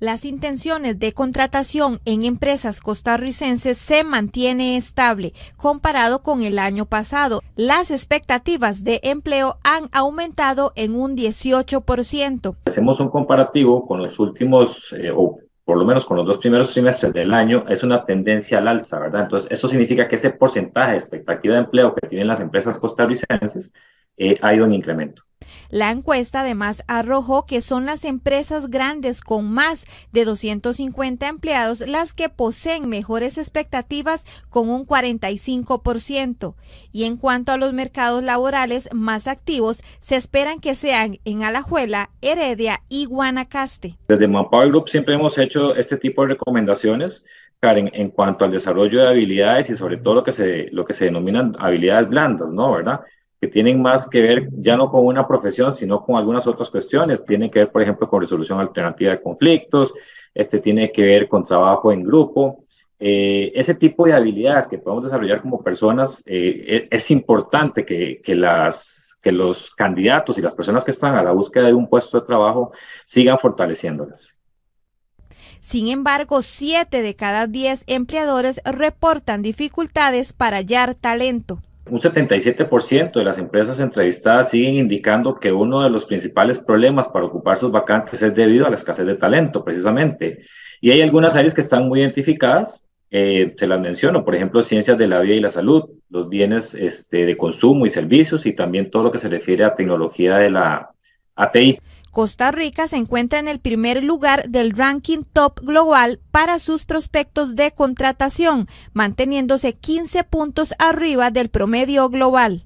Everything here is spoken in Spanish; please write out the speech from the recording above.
las intenciones de contratación en empresas costarricenses se mantiene estable comparado con el año pasado. Las expectativas de empleo han aumentado en un 18%. Hacemos un comparativo con los últimos eh, o por lo menos con los dos primeros trimestres del año, es una tendencia al alza, ¿verdad? Entonces, eso significa que ese porcentaje de expectativa de empleo que tienen las empresas costarricenses eh, hay un incremento. La encuesta además arrojó que son las empresas grandes con más de 250 empleados las que poseen mejores expectativas con un 45%. Y en cuanto a los mercados laborales más activos, se esperan que sean en Alajuela, Heredia y Guanacaste. Desde Manpower Group siempre hemos hecho este tipo de recomendaciones. Karen, en cuanto al desarrollo de habilidades y sobre todo lo que se, lo que se denominan habilidades blandas, ¿no? ¿Verdad? que tienen más que ver ya no con una profesión, sino con algunas otras cuestiones. Tienen que ver, por ejemplo, con resolución alternativa de conflictos, este tiene que ver con trabajo en grupo. Eh, ese tipo de habilidades que podemos desarrollar como personas eh, e, es importante que, las, que los candidatos y las personas que están a la búsqueda de un puesto de trabajo sigan fortaleciéndolas. Sin embargo, siete de cada diez empleadores reportan dificultades para hallar talento. Un 77% de las empresas entrevistadas siguen indicando que uno de los principales problemas para ocupar sus vacantes es debido a la escasez de talento, precisamente. Y hay algunas áreas que están muy identificadas, eh, se las menciono, por ejemplo, ciencias de la vida y la salud, los bienes este, de consumo y servicios y también todo lo que se refiere a tecnología de la ATI. Costa Rica se encuentra en el primer lugar del ranking top global para sus prospectos de contratación, manteniéndose 15 puntos arriba del promedio global.